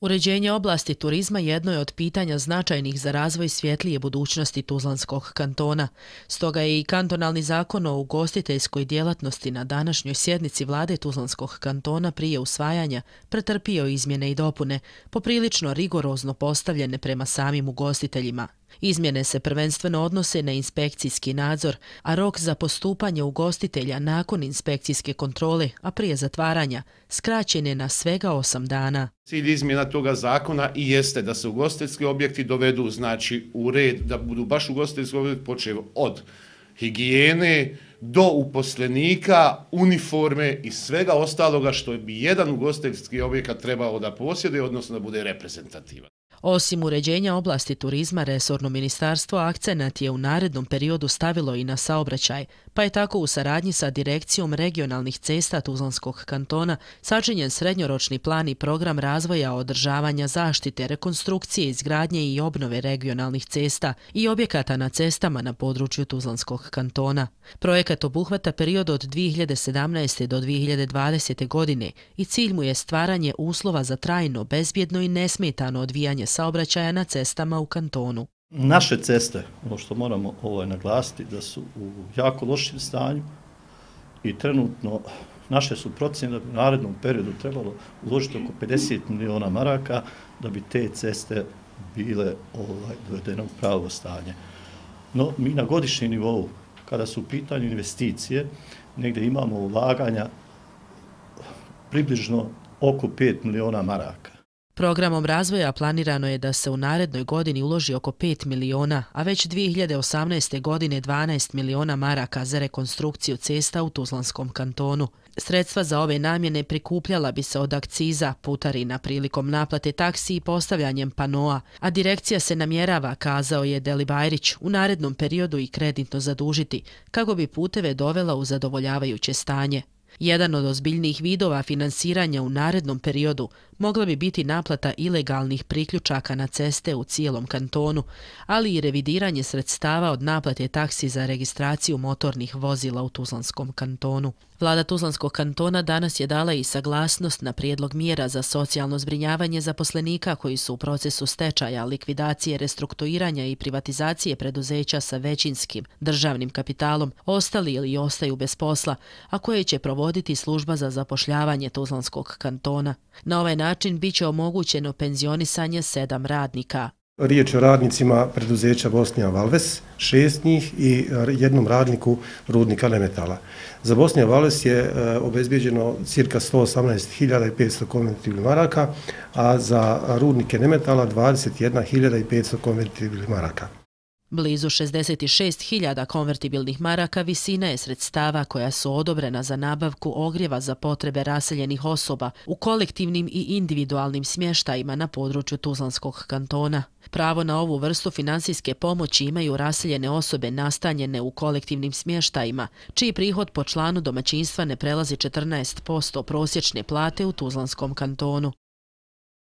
Uređenje oblasti turizma jedno je od pitanja značajnih za razvoj svjetlije budućnosti Tuzlanskog kantona. Stoga je i kantonalni zakon o ugostiteljskoj djelatnosti na današnjoj sjednici vlade Tuzlanskog kantona prije usvajanja pretrpio izmjene i dopune, poprilično rigorozno postavljene prema samim ugostiteljima, Izmjene se prvenstveno odnose na inspekcijski nadzor, a rok za postupanje ugostitelja nakon inspekcijske kontrole, a prije zatvaranja, skraćen je na svega osam dana. Cilj izmjena toga zakona i jeste da se ugostiteljski objekti dovedu znači, u red, da budu baš ugostiteljski objekti počeo od higijene, do uposlenika, uniforme i svega ostaloga što bi jedan ugostiteljski objekat trebao da posjede, odnosno da bude reprezentativan. Osim uređenja oblasti turizma, resorno ministarstvo akcenat je u narednom periodu stavilo i na saobraćaj, pa je tako u saradnji sa Direkcijom regionalnih cesta Tuzlanskog kantona sačinjen srednjoročni plan i program razvoja održavanja zaštite, rekonstrukcije, izgradnje i obnove regionalnih cesta i objekata na cestama na području Tuzlanskog kantona. Projekat obuhvata period od 2017. do 2020. godine i cilj mu je stvaranje uslova za trajno, bezbjedno i nesmetano odvijanje saobraćaja na cestama u kantonu. Naše ceste, ono što moramo ovaj naglasiti, da su u jako lošim stanju i trenutno naše su procjene da bi u narednom periodu trebalo uložiti oko 50 miliona maraka da bi te ceste bile ovaj, dovedene u pravo stanje. No, mi na godišnji nivou, kada su u pitanju investicije, negde imamo ulaganja približno oko 5 miliona maraka. Programom razvoja planirano je da se u narednoj godini uloži oko 5 miliona, a već 2018. godine 12 miliona maraka za rekonstrukciju cesta u Tuzlanskom kantonu. Sredstva za ove namjene prikupljala bi se od akciza, putarina prilikom naplate taksi i postavljanjem panoa, a direkcija se namjerava, kazao je Delibajrić, u narednom periodu i kreditno zadužiti, kako bi puteve dovela u zadovoljavajuće stanje. Jedan od ozbiljnijih vidova finansiranja u narednom periodu mogla bi biti naplata ilegalnih priključaka na ceste u cijelom kantonu, ali i revidiranje sredstava od naplate taksi za registraciju motornih vozila u Tuzlanskom kantonu. Vlada Tuzlanskog kantona danas je dala i saglasnost na prijedlog mjera za socijalno zbrinjavanje zaposlenika koji su u procesu stečaja, likvidacije, restruktuiranja i privatizacije preduzeća sa većinskim državnim kapitalom, ostali ili ostaju bez posla, a koje će provoditi provoditi služba za zapošljavanje Tuzlanskog kantona. Na ovaj način biće omogućeno penzionisanje sedam radnika. Riječ o radnicima preduzeća Bosnija Valves, šest njih i jednom radniku rudnika Nemetala. Za Bosnija Valves je e, obezbjeđeno cirka 118.500 konventibilnih maraka, a za rudnike Nemetala 21.500 konventibilnih maraka. Blizu 66.000 konvertibilnih maraka visina je sredstava koja su odobrena za nabavku ogrjeva za potrebe raseljenih osoba u kolektivnim i individualnim smještajima na području Tuzlanskog kantona. Pravo na ovu vrstu finansijske pomoći imaju raseljene osobe nastanjene u kolektivnim smještajima, čiji prihod po članu domaćinstva ne prelazi 14% prosječne plate u Tuzlanskom kantonu.